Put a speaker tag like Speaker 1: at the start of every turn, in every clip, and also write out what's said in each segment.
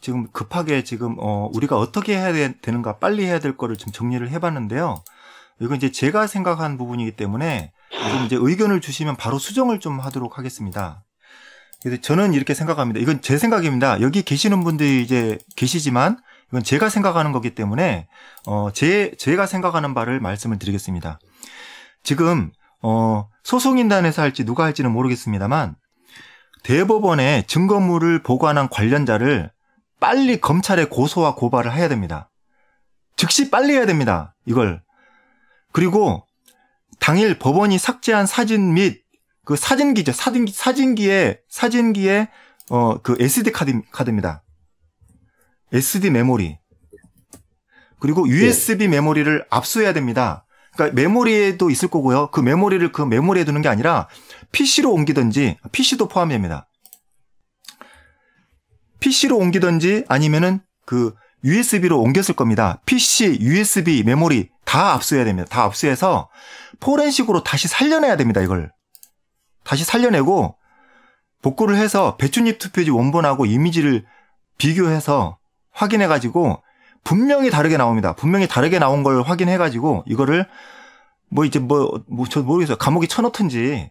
Speaker 1: 지금 급하게 지금 어 우리가 어떻게 해야 되, 는가 빨리 해야 될 거를 좀 정리를 해봤는데요. 이건 이제 제가 생각한 부분이기 때문에 좀 이제 의견을 주시면 바로 수정을 좀 하도록 하겠습니다. 그래서 저는 이렇게 생각합니다. 이건 제 생각입니다. 여기 계시는 분들이 이제 계시지만 이건 제가 생각하는 거기 때문에 어 제 제가 생각하는 바를 말씀을 드리겠습니다. 지금 어 소송인단에서 할지 누가 할지는 모르겠습니다만 대법원에 증거물을 보관한 관련자를 빨리 검찰에 고소와 고발을 해야 됩니다. 즉시 빨리 해야 됩니다. 이걸. 그리고 당일 법원이 삭제한 사진 및 그 사진기죠. 사진기, 사진기에, 사진기에, 어, 그 SD 카드, 카드입니다. SD 메모리. 그리고 USB 예. 네. 메모리를 압수해야 됩니다. 그러니까 메모리에도 있을 거고요. 그 메모리를 그 메모리에 두는 게 아니라 PC로 옮기든지 PC도 포함됩니다. PC로 옮기든지 아니면은 그 USB로 옮겼을 겁니다. PC, USB, 메모리 다 압수해야 됩니다. 다 압수해서 포렌식으로 다시 살려내야 됩니다. 이걸 다시 살려내고 복구를 해서 배춧잎 투표지 원본하고 이미지를 비교해서 확인해가지고 분명히 다르게 나옵니다. 분명히 다르게 나온 걸 확인해가지고 이거를 뭐 이제 뭐뭐저 모르겠어요. 감옥에 쳐놓든지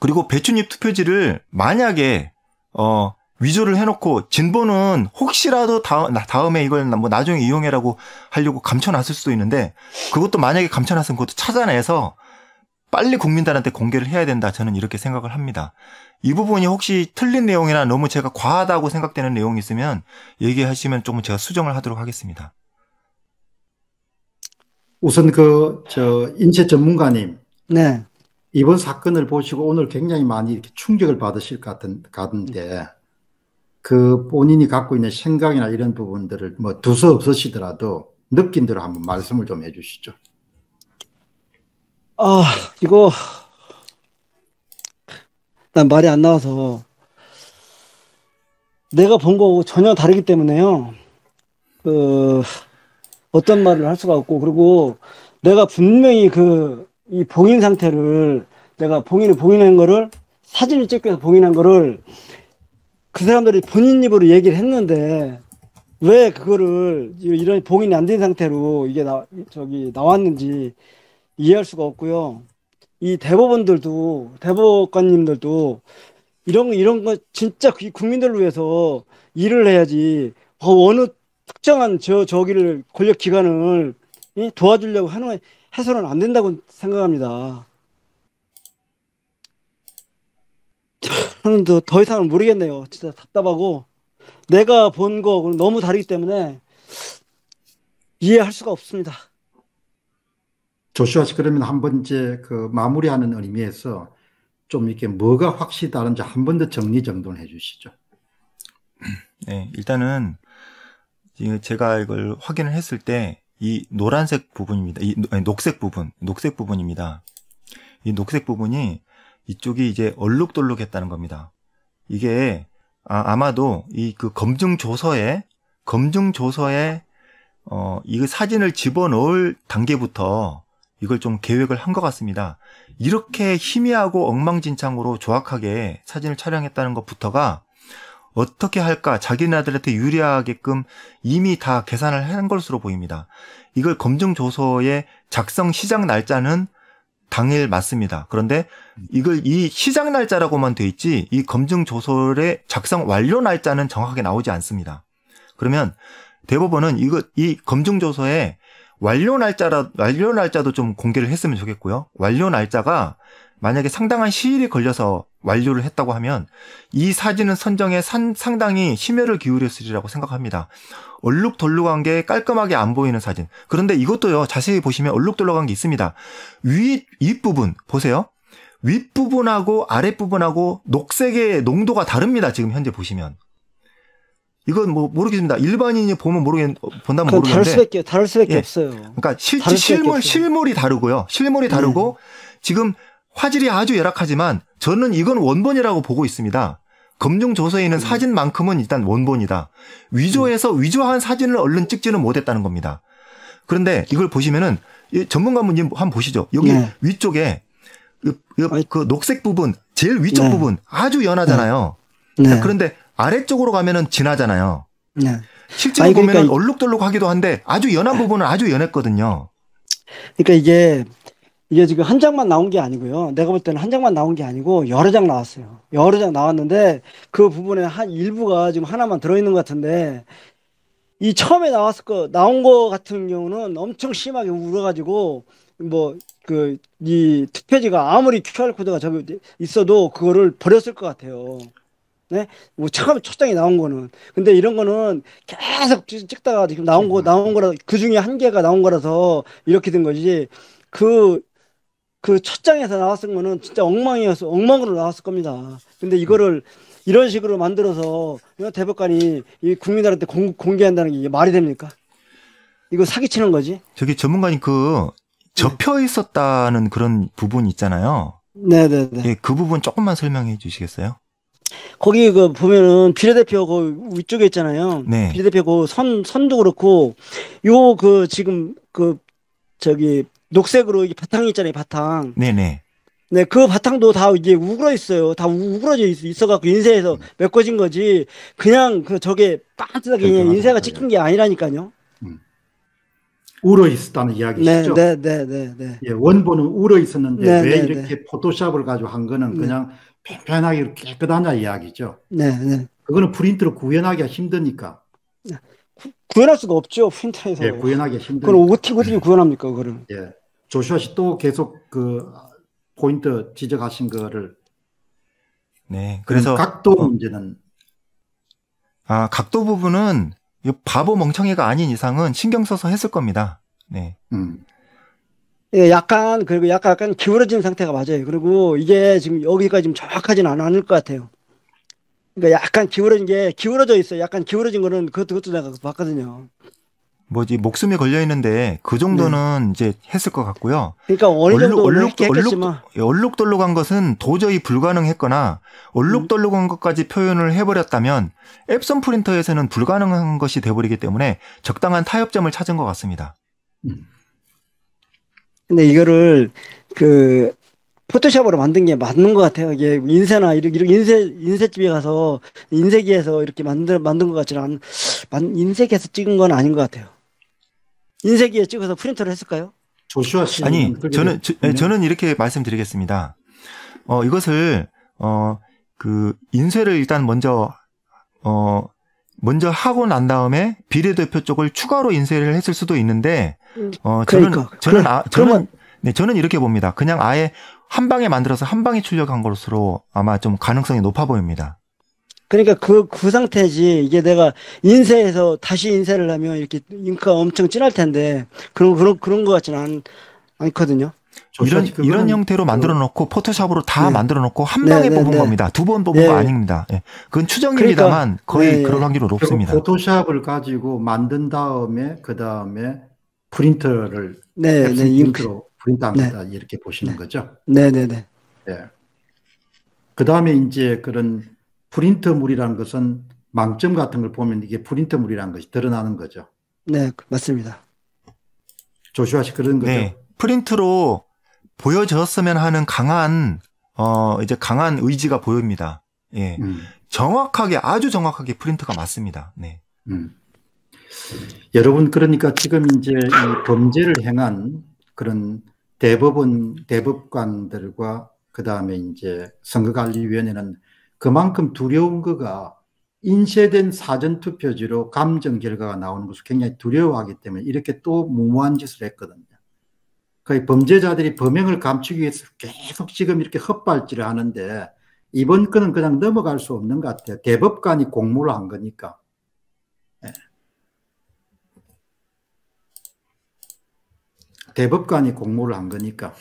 Speaker 1: 그리고 배추잎 투표지를 만약에 어 위조를 해놓고 진보는 혹시라도 다, 다음에 이걸 뭐 나중에 이용해라고 하려고 감춰놨을 수도 있는데 그것도 만약에 감춰놨으면 그것도 찾아내서 빨리 국민들한테 공개를 해야 된다 저는 이렇게 생각을 합니다. 이 부분이 혹시 틀린 내용이나 너무 제가 과하다고 생각되는 내용이 있으면 얘기하시면 조금 제가 수정을 하도록 하겠습니다.
Speaker 2: 우선 그 저 인체 전문가님, 네, 이번 사건을 보시고 오늘 굉장히 많이 이렇게 충격을 받으실 것 같은, 데그 음. 본인이 갖고 있는 생각이나 이런 부분들을 뭐 두서 없으시더라도 느낀 대로 한번 말씀을 좀 해주시죠. 아,
Speaker 3: 이거, 난 말이 안 나와서, 내가 본 거하고 전혀 다르기 때문에요. 그, 어떤 말을 할 수가 없고, 그리고 내가 분명히 그, 이 봉인 상태를 내가 봉인을 봉인한 거를 사진을 찍고서 봉인한 거를 그 사람들이 본인 입으로 얘기를 했는데 왜 그거를 이런 봉인이 안 된 상태로 이게 나, 저기 나왔는지 이해할 수가 없고요. 이 대법원들도 대법관님들도 이런 이런 거 진짜 그 국민들을 위해서 일을 해야지 어, 어느 특정한 저 저기를 권력 기관을 도와주려고 하는 거 해서는 안 된다고 생각합니다. 저는 더, 더 이상은 모르겠네요. 진짜 답답하고 내가 본 거 너무 다르기 때문에
Speaker 2: 이해할 수가 없습니다. 조슈아 씨 그러면 한 번 이제 그 마무리하는 의미에서 좀 이렇게 뭐가 확실히 다른지 한 번 더 정리 정돈해 주시죠. 네, 일단은 제가 이걸
Speaker 1: 확인을 했을 때이 노란색 부분입니다. 이 아니, 녹색 부분, 녹색 부분입니다. 이 녹색 부분이 이쪽이 이제 얼룩덜룩했다는 겁니다. 이게 아, 마도 이 그 검증 조서에 검증 조서에 어, 이 사진을 집어넣을 단계부터 이걸 좀 계획을 한 것 같습니다. 이렇게 희미하고 엉망진창으로 조악하게 사진을 촬영했다는 것부터가 어떻게 할까 자기네들한테 유리하게끔 이미 다 계산을 한 것으로 보입니다. 이걸 검증 조서의 작성 시작 날짜는 당일 맞습니다. 그런데 이걸 이 시작 날짜라고만 돼 있지 이 검증 조서의 작성 완료 날짜는 정확하게 나오지 않습니다. 그러면 대법원은 이거 이 검증 조서에 완료 날짜라 완료 날짜도 좀 공개를 했으면 좋겠고요. 완료 날짜가 만약에 상당한 시일이 걸려서 완료를 했다고 하면 이 사진은 선정에 산, 상당히 심혈을 기울였으리라고 생각합니다. 얼룩덜룩한 게 깔끔하게 안 보이는 사진. 그런데 이것도요, 자세히 보시면 얼룩덜룩한 게 있습니다. 위, 윗부분, 보세요. 윗부분하고 아랫부분하고 녹색의 농도가 다릅니다. 지금 현재 보시면. 이건 뭐 모르겠습니다. 일반인이 보면 모르겠 본다면 모르겠는데 다를 수밖에
Speaker 3: 다를 수밖에 예. 없어요. 그러니까 실 실물 없어요. 실물이
Speaker 1: 다르고요. 실물이 다르고 음. 지금 화질이 아주 열악하지만 저는 이건 원본이라고 보고 있습니다. 검증 조서에 있는 음. 사진만큼은 일단 원본이다. 위조해서 음. 위조한 사진을 얼른 찍지는 못했다는 겁니다. 그런데 이걸 보시면은 전문가 분님 한번 보시죠. 여기 예. 위쪽에 그, 녹색 부분, 제일 위쪽 네. 부분 아주 연하잖아요. 네. 네. 그런데 아래쪽으로 가면은 진하잖아요.
Speaker 3: 네. 실제로 아니, 그러니까 보면
Speaker 1: 얼룩덜룩하기도 한데 아주 연한 부분은 아주 연했거든요.
Speaker 3: 그러니까 이게 이게 지금 한 장만 나온 게 아니고요. 내가 볼 때는 한 장만 나온 게 아니고 여러 장 나왔어요. 여러 장 나왔는데 그 부분에 한 일부가 지금 하나만 들어있는 것 같은데 이 처음에 나왔을 거 나온 거 같은 경우는 엄청 심하게 울어가지고 뭐 그 이 투표지가 아무리 QR 코드가 저기 있어도 그거를 버렸을 것 같아요. 네? 뭐 처음 초장에 나온 거는 근데 이런 거는 계속 찍다가 지금 나온 거 나온 거라 그 중에 한 개가 나온 거라서 이렇게 된 거지 그 그첫 장에서 나왔을 거는 진짜 엉망이어서 엉망으로 나왔을 겁니다. 근데 이거를 이런 식으로 만들어서 대법관이 이 국민들한테 공, 공개한다는 게 이게 말이 됩니까?
Speaker 1: 이거 사기치는 거지. 저기 전문가님 그 접혀 네. 있었다는 네. 그런 부분 있잖아요. 네네네. 네, 네. 예, 그 부분 조금만 설명해 주시겠어요? 거기 그
Speaker 3: 보면은 비례대표 그 위쪽에 있잖아요. 네. 비례대표 그선 선도 그렇고 요 그 지금 그 저기 녹색으로 이 바탕 있잖아요, 바탕. 네네. 네, 그 바탕도 다 이제 우그러 있어요. 다 우, 그러져 있, 어갖고 인쇄해서 음. 메꿔진 거지. 그냥 그 저게 빤뜨하 그냥 인쇄가 찍힌 게 아니라니까요. 음.
Speaker 2: 우러 있었다는 이야기죠 네, 네, 네, 네, 네. 예, 원본은 우러 있었는데 네, 왜 네, 이렇게 네. 포토샵을 가지고 한 거는 네. 그냥 편편하게 깨끗하냐 이야기죠. 네, 네. 그거는 프린트로 구현하기가 힘드니까. 구현할 수가 없죠 프린터에서. 예, 구현하기 힘들. 그걸 어떻게 어떻게 구현합니까 그거를? 예. 조슈아 씨 또 계속 그 포인트 지적하신 거를
Speaker 1: 네 그래서 그
Speaker 2: 각도 어, 문제는
Speaker 1: 아 각도 부분은 이 바보 멍청이가 아닌 이상은 신경 써서 했을 겁니다. 네. 음.
Speaker 3: 예, 약간 그리고 약간 약간 기울어진 상태가 맞아요. 그리고 이게 지금 여기가지금 정확하진 않을 것 같아요. 그러니까 약간 기울어진 게 기울어져 있어요. 약간 기울어진 거는 그것도 그것도 내가 봤거든요.
Speaker 1: 뭐지 목숨이 걸려 있는데 그 정도는 네. 이제 했을 것 같고요. 그러니까
Speaker 3: 얼룩 얼룩 얼룩
Speaker 1: 예, 얼룩돌룩한 것은 도저히 불가능했거나 얼룩돌룩한 것까지 표현을 해버렸다면 앱선 프린터에서는 불가능한 것이 돼버리기 때문에 적당한 타협점을 찾은 것 같습니다.
Speaker 3: 근데 이거를 그 포토샵으로 만든 게 맞는 것 같아요. 이게 인쇄나 이렇게, 인쇄 인쇄집에 가서 인쇄기에서 이렇게 만들 만든 것 같지는 않. 만 인쇄기에서 찍은 건 아닌 것 같아요. 인쇄기에 찍어서 프린터를 했을까요?
Speaker 1: 조슈아 씨 아니 저는 저, 네, 저는 이렇게 말씀드리겠습니다. 어 이것을 어그 인쇄를 일단 먼저 어 먼저 하고 난 다음에 비례대표 쪽을 추가로 인쇄를 했을 수도 있는데 어 저는 그러니까. 저는 그래, 아, 저는 그러면. 네 저는 이렇게 봅니다. 그냥 아예 한 방에 만들어서 한 방에 출력한 것으로 아마 좀 가능성이 높아 보입니다.
Speaker 3: 그러니까 그, 그 상태지. 이게 내가 인쇄해서 다시 인쇄를 하면 이렇게 잉크가 엄청 진할 텐데, 그런, 그런, 그런 것 같지는 않, 않거든요. 이런, 이런 형태로
Speaker 1: 그 만들어 놓고 포토샵으로 다 네. 만들어 놓고 한 네, 방에 네, 뽑은 네, 겁니다. 두 번 뽑은 거 네. 아닙니다. 예. 그건 추정입니다만 그러니까, 거의 네, 그런 확률은 높습니다.
Speaker 2: 포토샵을 가지고 만든 다음에, 그 다음에 프린터를 네, 네, 잉크로 프린트합니다. 이렇게 보시는 거죠.
Speaker 3: 네네네.
Speaker 2: 네. 그 다음에 이제 그런 프린트물이라는 것은 망점 같은 걸 보면 이게 프린트물이라는 것이 드러나는 거죠. 네, 맞습니다. 조슈아 씨 그런 거죠. 네, 프린트로 보여졌으면
Speaker 1: 하는 강한 어 이제 강한 의지가 보입니다. 예, 음. 정확하게
Speaker 2: 아주 정확하게 프린트가 맞습니다.
Speaker 1: 네. 음.
Speaker 2: 여러분 그러니까 지금 이제 이 범죄를 행한 그런 대법원 대법관들과 그 다음에 이제 선거관리위원회는 그만큼 두려운 거가 인쇄된 사전투표지로 감정 결과가 나오는 것을 굉장히 두려워하기 때문에 이렇게 또 무모한 짓을 했거든요. 거의 범죄자들이 범행을 감추기 위해서 계속 지금 이렇게 헛발질을 하는데 이번 건은 그냥 넘어갈 수 없는 것 같아요. 대법관이 공모를 한 거니까. 네. 대법관이 공모를 한 거니까.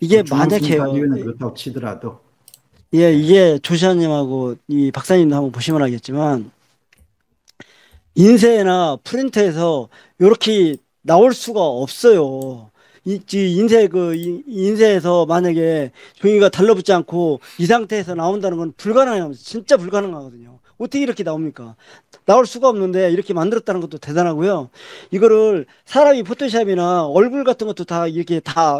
Speaker 2: 이게 뭐 만약에 그렇다고 치더라도
Speaker 3: 예, 이게 조시아님하고 이 박사님도 한번 보시면 알겠지만 인쇄나 프린트에서 이렇게 나올 수가 없어요. 이, 인쇄 그 인쇄에서 만약에 종이가 달라붙지 않고 이 상태에서 나온다는 건 불가능해요. 진짜 불가능하거든요. 어떻게 이렇게 나옵니까? 나올 수가 없는데 이렇게 만들었다는 것도 대단하고요. 이거를 사람이 포토샵이나 얼굴 같은 것도 다 이렇게 다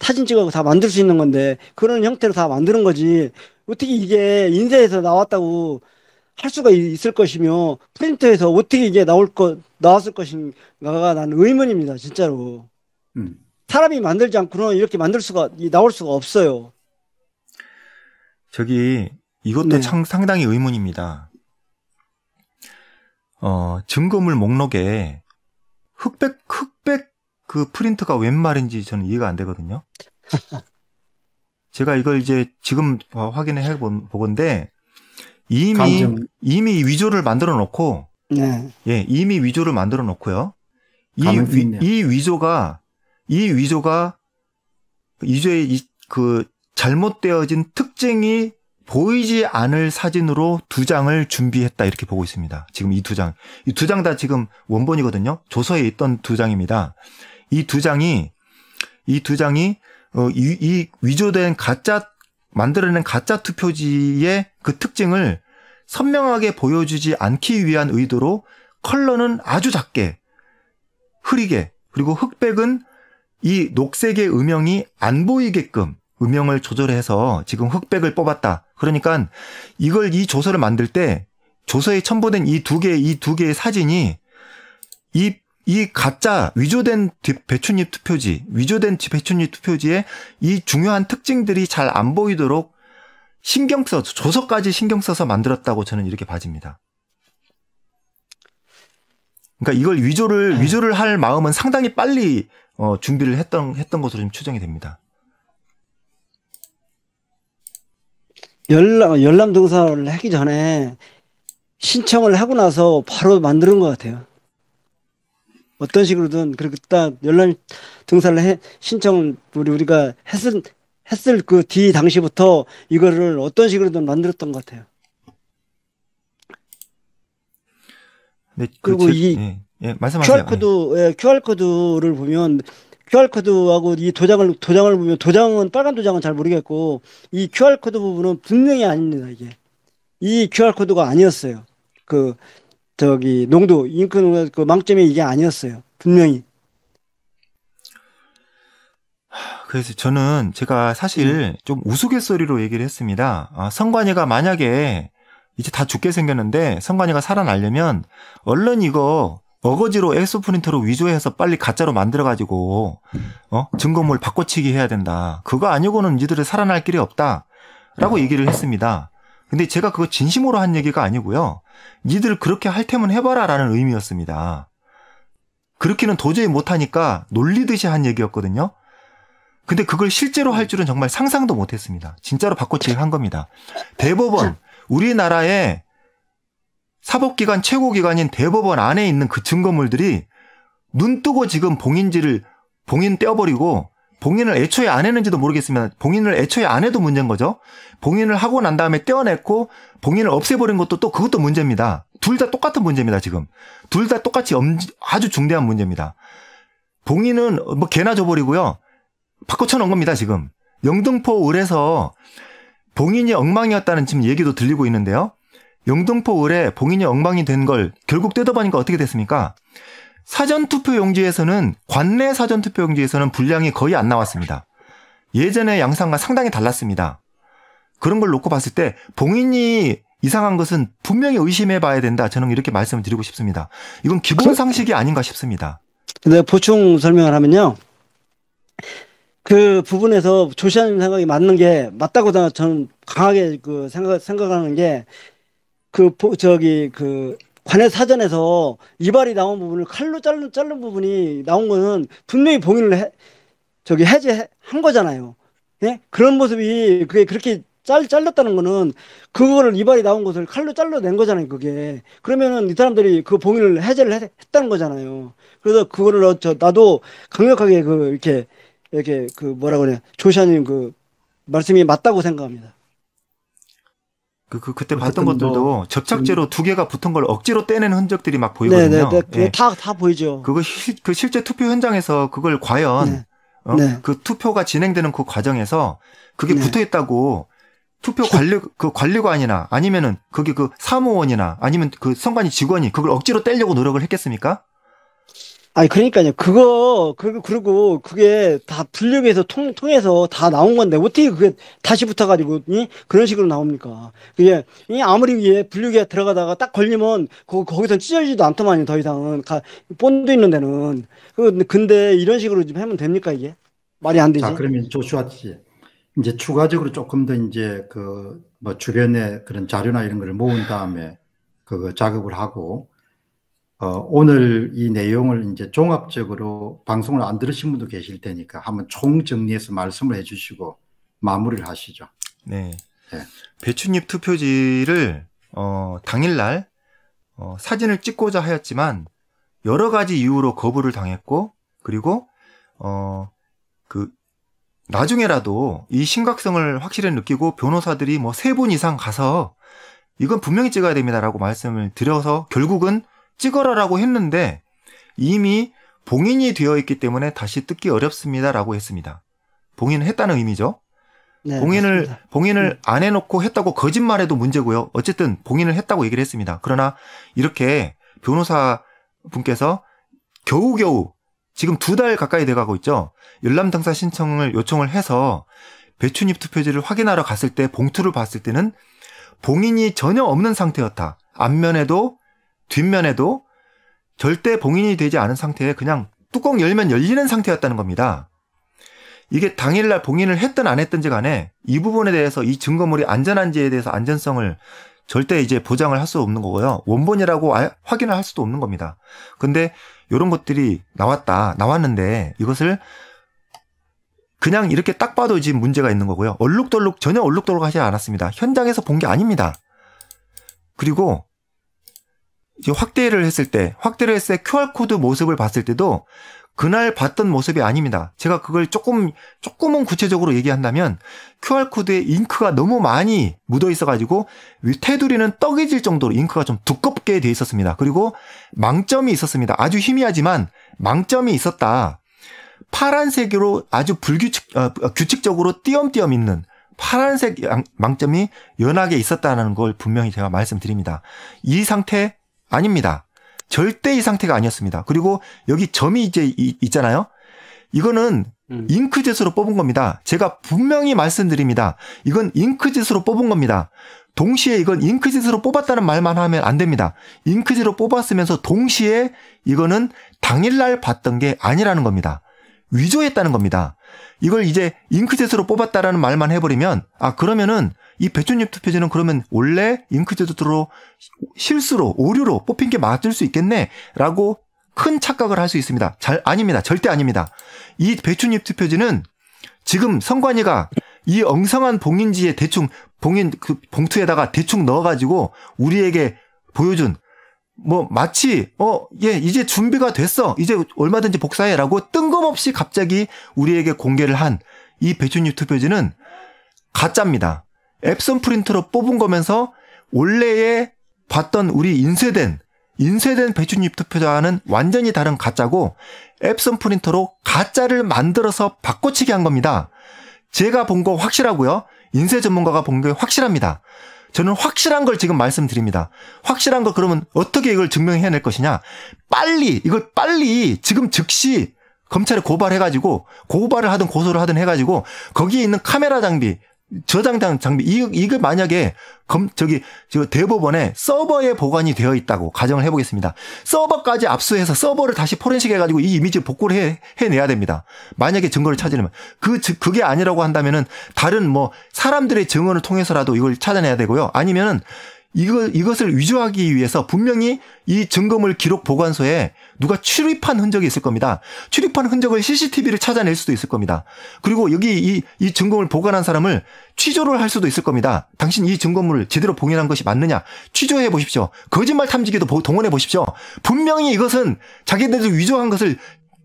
Speaker 3: 사진 찍어서 다 만들 수 있는 건데 그런 형태로 다 만드는 거지. 어떻게 이게 인쇄에서 나왔다고 할 수가 있을 것이며 프린트에서 어떻게 이게 나올 것 나왔을 것인가가 난 의문입니다 진짜로 음. 사람이 만들지 않고는 이렇게 만들 수가 나올 수가
Speaker 1: 없어요 저기 이것도 네. 상당히 의문입니다 어 증거물 목록에 흑백 흑백 그 프린트가 웬 말인지 저는 이해가 안 되거든요 제가 이걸 이제 지금 확인해 보건데 이미 감정. 이미 위조를 만들어 놓고 네. 예, 이미 위조를 만들어 놓고요. 이, 위, 이 위조가 이 위조가 위조의 이, 그 잘못되어진 특징이 보이지 않을 사진으로 두 장을 준비했다 이렇게 보고 있습니다. 지금 이 두 장. 이 두 장 다 지금 원본이거든요. 조서에 있던 두 장입니다. 이 두 장이 이 두 장이 어, 이, 이 위조된 가짜 만들어낸 가짜 투표지의 그 특징을 선명하게 보여주지 않기 위한 의도로 컬러는 아주 작게 흐리게 그리고 흑백은 이 녹색의 음영이 안 보이게끔 음영을 조절해서 지금 흑백을 뽑았다. 그러니까 이걸 이 조서를 만들 때 조서에 첨부된 이 두 개의 이두 개의 사진이 이이 가짜 위조된 배춧잎 투표지, 위조된 배춧잎 투표지에 이 중요한 특징들이 잘 안 보이도록 신경 써서 조서까지 신경 써서 만들었다고 저는 이렇게 봐집니다. 그러니까 이걸 위조를 네. 위조를 할 마음은 상당히 빨리 어, 준비를 했던 했던 것으로 좀 추정이 됩니다.
Speaker 3: 열람 열람 등사를 하기 전에 신청을 하고 나서 바로 만드는 것 같아요. 어떤 식으로든 그렇게 딱 열람 등산을 해, 신청을 우리 우리가 했을 했을 그 뒤 당시부터 이거를 어떤 식으로든 만들었던 것 같아요.
Speaker 1: 네, 그 그리고 제, 이 예, 예, 말씀하세요. QR
Speaker 3: 코드 예. 예, QR 코드를 보면 QR 코드하고 이 도장을 도장을 보면 도장은 빨간 도장은 잘 모르겠고 이 QR 코드 부분은 분명히 아닙니다 이게 이 QR 코드가 아니었어요. 그 저기 농도 잉크 농도 그 망점이 이게 아니었어요. 분명히.
Speaker 1: 그래서 저는 제가 사실 음. 좀 우스갯소리로 얘기를 했습니다. 아, 성관이가 만약에 이제 다 죽게 생겼는데 성관이가 살아나려면 얼른 이거 어거지로 엑소 프린터로 위조해서 빨리 가짜로 만들어가지고 어 증거물 바꿔치기 해야 된다. 그거 아니고는 니들이 살아날 길이 없다. 라고 얘기를 했습니다. 근데 제가 그거 진심으로 한 얘기가 아니고요. 니들 그렇게 할 테면 해봐라라는 의미였습니다. 그렇게는 도저히 못하니까 놀리듯이 한 얘기였거든요. 근데 그걸 실제로 할 줄은 정말 상상도 못했습니다. 진짜로 바꿔치기 한 겁니다. 대법원 우리나라의 사법기관 최고기관인 대법원 안에 있는 그 증거물들이 눈 뜨고 지금 봉인지를 봉인 떼어버리고 봉인을 애초에 안 했는지도 모르겠으면 봉인을 애초에 안 해도 문제인 거죠. 봉인을 하고 난 다음에 떼어냈고 봉인을 없애버린 것도 또 그것도 문제입니다. 둘 다 똑같은 문제입니다 지금. 둘 다 똑같이 엄지, 아주 중대한 문제입니다. 봉인은 뭐 개나 줘버리고요. 바꿔쳐놓은 겁니다 지금. 영등포 을에서 봉인이 엉망이었다는 지금 얘기도 들리고 있는데요. 영등포 을에 봉인이 엉망이 된 걸 결국 뜯어보니까 어떻게 됐습니까? 사전투표 용지에서는 관내 사전투표 용지에서는 분량이 거의 안 나왔습니다. 예전의 양상과 상당히 달랐습니다. 그런 걸 놓고 봤을 때 봉인이 이상한 것은 분명히 의심해 봐야 된다. 저는 이렇게 말씀을 드리고 싶습니다. 이건 기본 상식이 아닌가 싶습니다.
Speaker 3: 네, 보충 설명을 하면요.
Speaker 1: 그 부분에서 조시아님 생각이
Speaker 3: 맞는 게 맞다고 저는 강하게 그 생각 생각하는 게 그 저기 그 관해 사전에서 이발이 나온 부분을 칼로 자른, 자른 부분이 나온 거는 분명히 봉인을 해, 저기 해제한 거잖아요. 예? 그런 모습이 그게 그렇게 잘, 잘렸다는 거는 그거를 이발이 나온 것을 칼로 잘라낸 거잖아요, 그게. 그러면은 이 사람들이 그 봉인을 해제를 했, 다는 거잖아요. 그래서 그거를 어, 저, 나도 강력하게 그, 이렇게, 이렇게 그 뭐라 그래, 조샤님 그 말씀이 맞다고 생각합니다.
Speaker 1: 그, 그 그때 봤던 뭐 것들도 뭐. 접착제로 두 개가 붙은 걸 억지로 떼낸 흔적들이 막 네, 네, 네. 보이거든요. 네네, 그 네, 예. 다다 보이죠. 그거 시, 그 실제 투표 현장에서 그걸 과연 네. 어? 네. 그 투표가 진행되는 그 과정에서 그게 붙어 있다고 투표 관리 그 관리관이나 아니면은 그게 그 사무원이나 아니면 그 선관위 직원이 그걸 억지로 떼려고 노력을 했겠습니까?
Speaker 3: 아니 그러니까요. 그거 그리고 그리고 그게 다분류기에서통 통해서 다 나온 건데 어떻게 그게 다시 붙어가지고 이? 그런 식으로 나옵니까? 그게 이? 아무리 이게 분류기에 들어가다가 딱 걸리면 거, 거기서 찢어지지도 않더만요. 더 이상은 가, 본드 있는 데는 그 근데 이런 식으로 좀 하면 됩니까 이게
Speaker 2: 말이 안 되지? 자 그러면 조슈아 씨 이제 추가적으로 조금 더 이제 그 뭐 주변에 그런 자료나 이런 거를 모은 다음에 그거 작업을 하고 어, 오늘 이 내용을 이제 종합적으로 방송을 안 들으신 분도 계실 테니까 한번 총 정리해서 말씀을 해주시고 마무리를 하시죠. 네. 네.
Speaker 1: 배추잎 투표지를 어, 당일날 어, 사진을 찍고자 하였지만 여러 가지 이유로 거부를 당했고 그리고 어, 그 나중에라도 이 심각성을 확실히 느끼고 변호사들이 뭐 세 분 이상 가서 이건 분명히 찍어야 됩니다라고 말씀을 드려서 결국은 찍어라라고 했는데 이미 봉인이 되어 있기 때문에 다시 뜯기 어렵습니다라고 했습니다. 봉인을 했다는 의미죠. 네, 봉인을 맞습니다. 봉인을 음. 안 해놓고 했다고 거짓말해도 문제고요. 어쨌든 봉인을 했다고 얘기를 했습니다. 그러나 이렇게 변호사 분께서 겨우겨우 지금 두 달 가까이 돼가고 있죠. 열람 당사 신청을 요청을 해서 배춘잎 투표지를 확인하러 갔을 때 봉투를 봤을 때는 봉인이 전혀 없는 상태였다. 앞면에도 뒷면에도 절대 봉인이 되지 않은 상태에 그냥 뚜껑 열면 열리는 상태였다는 겁니다. 이게 당일날 봉인을 했든 안 했든지 간에 이 부분에 대해서 이 증거물이 안전한지에 대해서 안전성을 절대 이제 보장을 할 수 없는 거고요. 원본이라고 아, 확인을 할 수도 없는 겁니다. 근데 이런 것들이 나왔다, 나왔는데 이것을 그냥 이렇게 딱 봐도 지금 문제가 있는 거고요. 얼룩덜룩, 전혀 얼룩덜룩 하지 않았습니다. 현장에서 본 게 아닙니다. 그리고 확대를 했을 때, 확대를 했을 때 QR코드 모습을 봤을 때도 그날 봤던 모습이 아닙니다. 제가 그걸 조금, 조금은 구체적으로 얘기한다면 QR코드에 잉크가 너무 많이 묻어 있어가지고 테두리는 떡이질 정도로 잉크가 좀 두껍게 돼 있었습니다. 그리고 망점이 있었습니다. 아주 희미하지만 망점이 있었다. 파란색으로 아주 불규칙, 어, 규칙적으로 띄엄띄엄 있는 파란색 망점이 연하게 있었다는 걸 분명히 제가 말씀드립니다. 이 상태 아닙니다. 절대 이 상태가 아니었습니다. 그리고 여기 점이 이제 있잖아요. 이거는 음. 잉크젯으로 뽑은 겁니다. 제가 분명히 말씀드립니다. 이건 잉크젯으로 뽑은 겁니다. 동시에 이건 잉크젯으로 뽑았다는 말만 하면 안 됩니다. 잉크젯으로 뽑았으면서 동시에 이거는 당일날 봤던 게 아니라는 겁니다. 위조했다는 겁니다. 이걸 이제 잉크젯으로 뽑았다라는 말만 해버리면 아 그러면은 이 배춧잎 투표지는 그러면 원래 잉크제도로 실수로 오류로 뽑힌 게 맞을 수 있겠네라고 큰 착각을 할 수 있습니다. 잘 아닙니다. 절대 아닙니다. 이 배춧잎 투표지는 지금 선관위가 이 엉성한 봉인지에 대충 봉인 그 봉투에다가 대충 넣어가지고 우리에게 보여준 뭐 마치 어 예 이제 준비가 됐어 이제 얼마든지 복사해라고 뜬금없이 갑자기 우리에게 공개를 한 이 배춘 잎투표지는 가짜입니다. 앱선 프린트로 뽑은 거면서 원래의 봤던 우리 인쇄된 인쇄된 배춧잎 투표자와는 완전히 다른 가짜고 앱선 프린터로 가짜를 만들어서 바꿔치기 한 겁니다. 제가 본 거 확실하고요. 인쇄 전문가가 본 게 확실합니다. 저는 확실한 걸 지금 말씀드립니다. 확실한 걸 그러면 어떻게 이걸 증명해낼 것이냐? 빨리 이걸 빨리 지금 즉시 검찰에 고발해가지고 고발을 하든 고소를 하든 해가지고 거기에 있는 카메라 장비 저장된 장비 이, 이걸 만약에 검 저기 저 대법원에 서버에 보관이 되어 있다고 가정을 해보겠습니다. 서버까지 압수해서 서버를 다시 포렌식 해가지고 이이미지 복구를 해, 해내야 됩니다. 만약에 증거를 찾으려면 그 그게 아니라고 한다면은 다른 뭐 사람들의 증언을 통해서라도 이걸 찾아내야 되고요. 아니면은 이거, 이것을 위조하기 위해서 분명히 이 증거물 기록 보관소에 누가 출입한 흔적이 있을 겁니다. 출입한 흔적을 CCTV를 찾아낼 수도 있을 겁니다. 그리고 여기 이, 이 증거물 보관한 사람을 취조를 할 수도 있을 겁니다. 당신 이 증거물을 제대로 봉인한 것이 맞느냐? 취조해 보십시오. 거짓말 탐지기도 동원해 보십시오. 분명히 이것은 자기네들 위조한 것을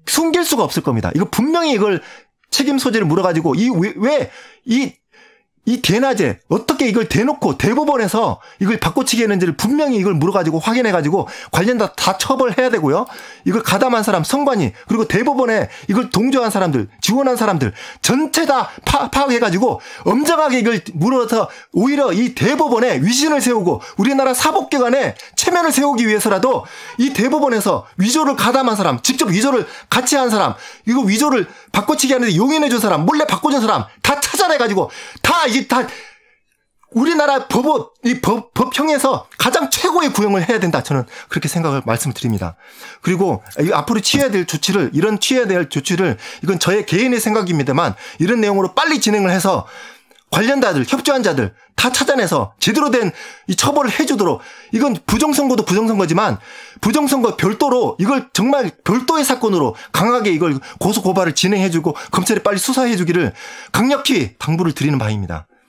Speaker 1: 숨길 수가 없을 겁니다. 이거 분명히 이걸 책임 소재를 물어가지고 이 왜이 이 대낮에 어떻게 이걸 대놓고 대법원에서 이걸 바꿔치기 했는지를 분명히 이걸 물어가지고 확인해가지고 관련자 다 처벌해야 되고요. 이걸 가담한 사람 선관위 그리고 대법원에 이걸 동조한 사람들 지원한 사람들 전체 다 파, 파악해가지고 엄정하게 이걸 물어서 오히려 이 대법원에 위신을 세우고 우리나라 사법기관에 체면을 세우기 위해서라도 이 대법원에서 위조를 가담한 사람 직접 위조를 같이 한 사람 이거 위조를 바꿔치기 하는데 용인해준 사람 몰래 바꿔준 사람 다 찾아내가지고 다 이게 이게 다 우리나라 법, 원이 법, 법형에서 가장 최고의 구형을 해야 된다. 저는 그렇게 생각을 말씀드립니다. 그리고 앞으로 취해야 될 조치를, 이런 취해야 될 조치를, 이건 저의 개인의 생각입니다만, 이런 내용으로 빨리 진행을 해서 관련자들, 협조한 자들 다 찾아내서 제대로 된 이 처벌을 해주도록 이건 부정선거도 부정선거지만 부정선거 별도로 이걸 정말 별도의 사건으로 강하게 이걸 고소고발을 진행해주고 검찰이 빨리 수사해주기를 강력히 당부를 드리는 바입니다.